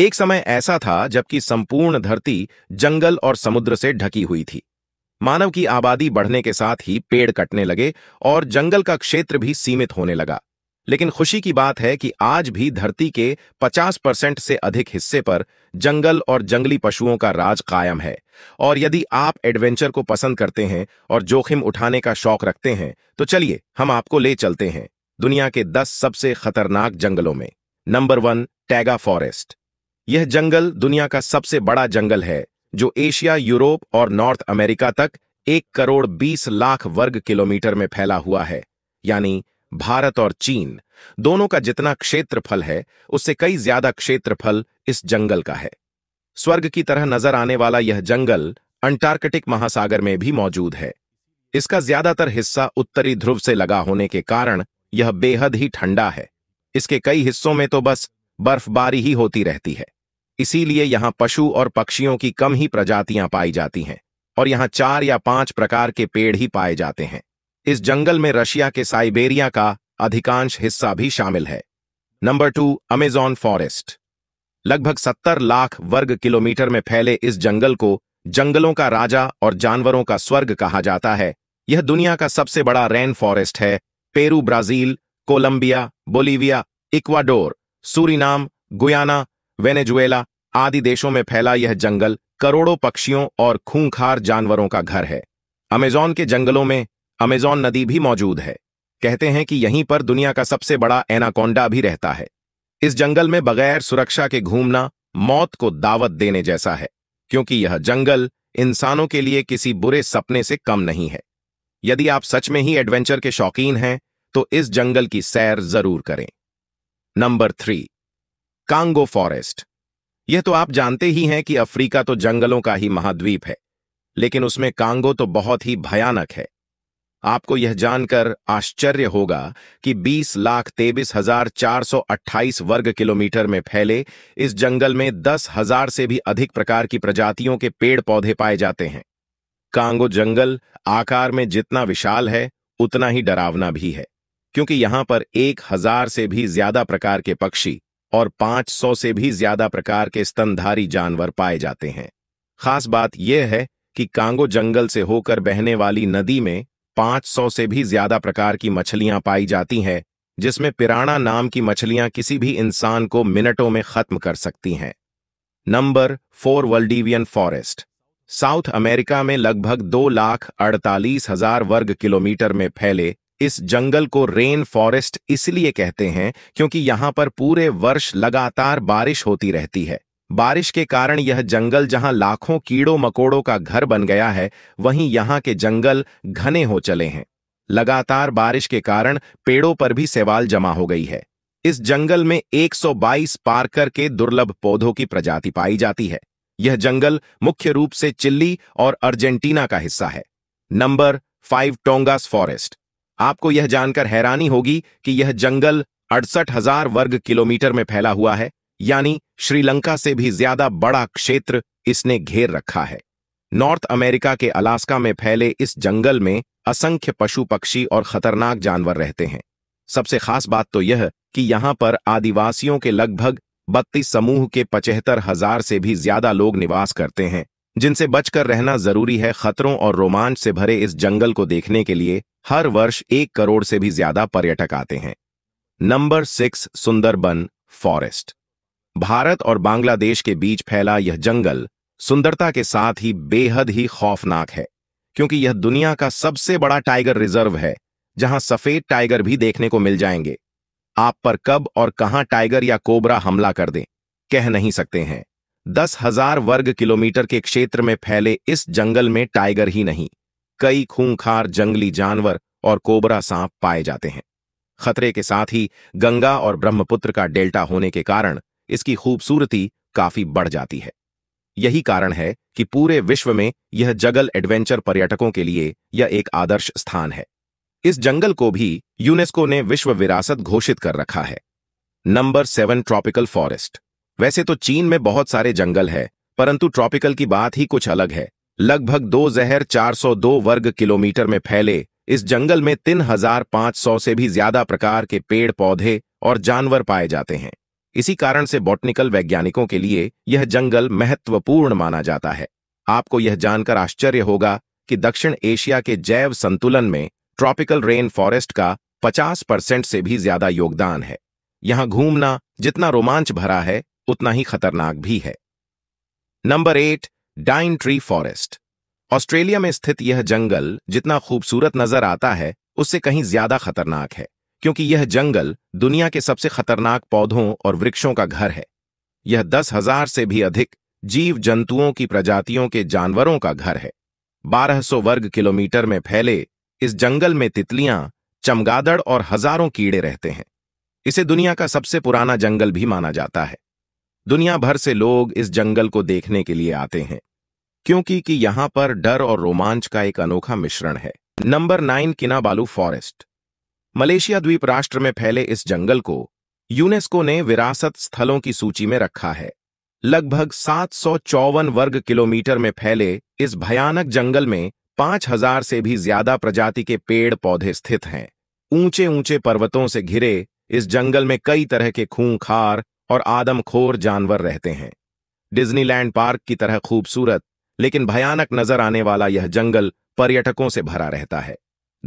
एक समय ऐसा था जबकि संपूर्ण धरती जंगल और समुद्र से ढकी हुई थी मानव की आबादी बढ़ने के साथ ही पेड़ कटने लगे और जंगल का क्षेत्र भी सीमित होने लगा लेकिन खुशी की बात है कि आज भी धरती के 50 परसेंट से अधिक हिस्से पर जंगल और जंगली पशुओं का राज कायम है और यदि आप एडवेंचर को पसंद करते हैं और जोखिम उठाने का शौक रखते हैं तो चलिए हम आपको ले चलते हैं दुनिया के 10 सबसे खतरनाक जंगलों में नंबर वन टैगा फॉरेस्ट यह जंगल दुनिया का सबसे बड़ा जंगल है जो एशिया यूरोप और नॉर्थ अमेरिका तक एक करोड़ बीस लाख वर्ग किलोमीटर में फैला हुआ है यानी भारत और चीन दोनों का जितना क्षेत्रफल है उससे कई ज्यादा क्षेत्रफल इस जंगल का है स्वर्ग की तरह नजर आने वाला यह जंगल अंटार्कटिक महासागर में भी मौजूद है इसका ज्यादातर हिस्सा उत्तरी ध्रुव से लगा होने के कारण यह बेहद ही ठंडा है इसके कई हिस्सों में तो बस बर्फबारी ही होती रहती है इसीलिए यहाँ पशु और पक्षियों की कम ही प्रजातियां पाई जाती हैं और यहाँ चार या पांच प्रकार के पेड़ ही पाए जाते हैं इस जंगल में रशिया के साइबेरिया का अधिकांश हिस्सा भी शामिल है नंबर टू अमेजॉन फॉरेस्ट लगभग सत्तर लाख वर्ग किलोमीटर में फैले इस जंगल को जंगलों का राजा और जानवरों का स्वर्ग कहा जाता है यह दुनिया का सबसे बड़ा रेन फॉरेस्ट है Peru Brazil Colombia Bolivia Ecuador Suriname Guyana Venezuela आदि देशों में फैला यह जंगल करोड़ों पक्षियों और खूंखार जानवरों का घर है अमेजॉन के जंगलों में अमेजॉन नदी भी मौजूद है कहते हैं कि यहीं पर दुनिया का सबसे बड़ा एनाकोंडा भी रहता है इस जंगल में बगैर सुरक्षा के घूमना मौत को दावत देने जैसा है क्योंकि यह जंगल इंसानों के लिए किसी बुरे सपने से कम नहीं है यदि आप सच में ही एडवेंचर के शौकीन हैं तो इस जंगल की सैर जरूर करें नंबर थ्री कांगो फॉरेस्ट यह तो आप जानते ही हैं कि अफ्रीका तो जंगलों का ही महाद्वीप है लेकिन उसमें कांगो तो बहुत ही भयानक है आपको यह जानकर आश्चर्य होगा कि 20 लाख तेबिस हजार चार सौ अट्ठाईस वर्ग किलोमीटर में फैले इस जंगल में दस हजार से भी अधिक प्रकार की प्रजातियों के पेड़ पौधे पाए जाते हैं कांगो जंगल आकार में जितना विशाल है उतना ही डरावना भी है क्योंकि यहां पर एक हजार से भी ज्यादा प्रकार के पक्षी और 500 से भी ज्यादा प्रकार के स्तनधारी जानवर पाए जाते हैं खास बात यह है कि कांगो जंगल से होकर बहने वाली नदी में 500 से भी ज्यादा प्रकार की मछलियां पाई जाती हैं जिसमें पिराणा नाम की मछलियां किसी भी इंसान को मिनटों में खत्म कर सकती हैं number four Valdivian forest South America में लगभग दो लाख अड़तालीस हजार वर्ग किलोमीटर में फैले इस जंगल को रेन फॉरेस्ट इसलिए कहते हैं क्योंकि यहां पर पूरे वर्ष लगातार बारिश होती रहती है बारिश के कारण यह जंगल जहां लाखों कीड़ों मकोड़ों का घर बन गया है वहीं यहां के जंगल घने हो चले हैं लगातार बारिश के कारण पेड़ों पर भी सेवाल जमा हो गई है इस जंगल में 122 पार्कर के दुर्लभ पौधों की प्रजाति पाई जाती है यह जंगल मुख्य रूप से चिल्ली और अर्जेंटीना का हिस्सा है नंबर फाइव टोंगास फॉरेस्ट आपको यह जानकर हैरानी होगी कि यह जंगल अड़सठ हजार वर्ग किलोमीटर में फैला हुआ है यानी श्रीलंका से भी ज्यादा बड़ा क्षेत्र इसने घेर रखा है नॉर्थ अमेरिका के अलास्का में फैले इस जंगल में असंख्य पशु पक्षी और खतरनाक जानवर रहते हैं सबसे खास बात तो यह कि यहां पर आदिवासियों के लगभग बत्तीस समूह के पचहत्तर हजार से भी ज्यादा लोग निवास करते हैं जिनसे बचकर रहना जरूरी है खतरों और रोमांच से भरे इस जंगल को देखने के लिए हर वर्ष एक करोड़ से भी ज्यादा पर्यटक आते हैं number six Sundarban forest Bharat और बांग्लादेश के बीच फैला यह जंगल सुंदरता के साथ ही बेहद ही खौफनाक है क्योंकि यह दुनिया का सबसे बड़ा टाइगर रिजर्व है जहां सफेद टाइगर भी देखने को मिल जाएंगे आप पर कब और कहां टाइगर या कोबरा हमला कर दें कह नहीं सकते हैं दस हजार वर्ग किलोमीटर के क्षेत्र में फैले इस जंगल में टाइगर ही नहीं कई खूंखार जंगली जानवर और कोबरा सांप पाए जाते हैं खतरे के साथ ही गंगा और ब्रह्मपुत्र का डेल्टा होने के कारण इसकी खूबसूरती काफी बढ़ जाती है यही कारण है कि पूरे विश्व में यह जगल एडवेंचर पर्यटकों के लिए यह एक आदर्श स्थान है इस जंगल को भी यूनेस्को ने विश्व विरासत घोषित कर रखा है नंबर सेवन ट्रॉपिकल फॉरेस्ट वैसे तो चीन में बहुत सारे जंगल है परंतु ट्रॉपिकल की बात ही कुछ अलग है लगभग दो जहर 402 वर्ग किलोमीटर में फैले इस जंगल में सौ से भी ज्यादा प्रकार के पेड़ पौधे और जानवर पाए जाते हैं इसी कारण से बॉटनिकल वैज्ञानिकों के लिए यह जंगल महत्वपूर्ण माना जाता है आपको यह जानकर आश्चर्य होगा कि दक्षिण एशिया के जैव संतुलन में ट्रॉपिकल रेन फॉरेस्ट का 50 परसेंट से भी ज्यादा योगदान है यहां घूमना जितना रोमांच भरा है उतना ही खतरनाक भी है number eight Daintree forest Australia में स्थित यह जंगल जितना खूबसूरत नजर आता है उससे कहीं ज्यादा खतरनाक है क्योंकि यह जंगल दुनिया के सबसे खतरनाक पौधों और वृक्षों का घर है यह दस हजार से भी अधिक जीव जंतुओं की प्रजातियों के जानवरों का घर है 1200 वर्ग किलोमीटर में फैले इस जंगल में तितलियां चमगादड़ और हजारों कीड़े रहते हैं इसे दुनिया का सबसे पुराना जंगल भी माना जाता है दुनिया भर से लोग इस जंगल को देखने के लिए आते हैं क्योंकि कि यहां पर डर और रोमांच का एक अनोखा मिश्रण है number nine Kinabalu forest Malaysia द्वीप राष्ट्र में फैले इस जंगल को यूनेस्को ने विरासत स्थलों की सूची में रखा है लगभग सात वर्ग किलोमीटर में फैले इस भयानक जंगल में 5000 से भी ज्यादा प्रजाति के पेड़ पौधे स्थित हैं ऊंचे ऊंचे पर्वतों से घिरे इस जंगल में कई तरह के खूंखार और आदमखोर जानवर रहते हैं डिज्नीलैंड पार्क की तरह खूबसूरत लेकिन भयानक नजर आने वाला यह जंगल पर्यटकों से भरा रहता है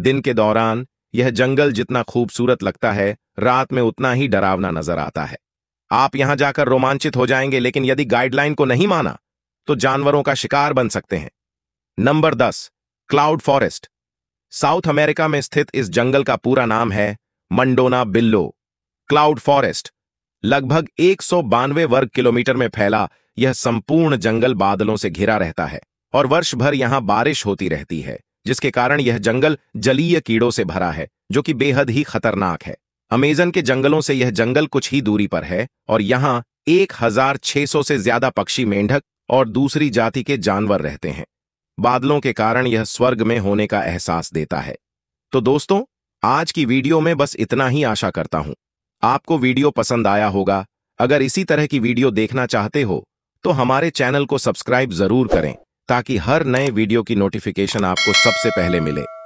दिन के दौरान यह जंगल जितना खूबसूरत लगता है रात में उतना ही डरावना नजर आता है आप यहां जाकर रोमांचित हो जाएंगे लेकिन यदि गाइडलाइन को नहीं माना तो जानवरों का शिकार बन सकते हैं नंबर दस क्लाउड फॉरेस्ट साउथ अमेरिका में स्थित इस जंगल का पूरा नाम है मंडोना बिल्लो क्लाउड फॉरेस्ट लगभग एक वर्ग किलोमीटर में फैला यह संपूर्ण जंगल बादलों से घिरा रहता है और वर्ष भर यहाँ बारिश होती रहती है जिसके कारण यह जंगल जलीय कीड़ों से भरा है जो कि बेहद ही खतरनाक है अमेजन के जंगलों से यह जंगल कुछ ही दूरी पर है और यहाँ 1600 से ज्यादा पक्षी मेंढक और दूसरी जाति के जानवर रहते हैं बादलों के कारण यह स्वर्ग में होने का एहसास देता है तो दोस्तों आज की वीडियो में बस इतना ही आशा करता हूं आपको वीडियो पसंद आया होगा अगर इसी तरह की वीडियो देखना चाहते हो तो हमारे चैनल को सब्सक्राइब जरूर करें ताकि हर नए वीडियो की नोटिफिकेशन आपको सबसे पहले मिले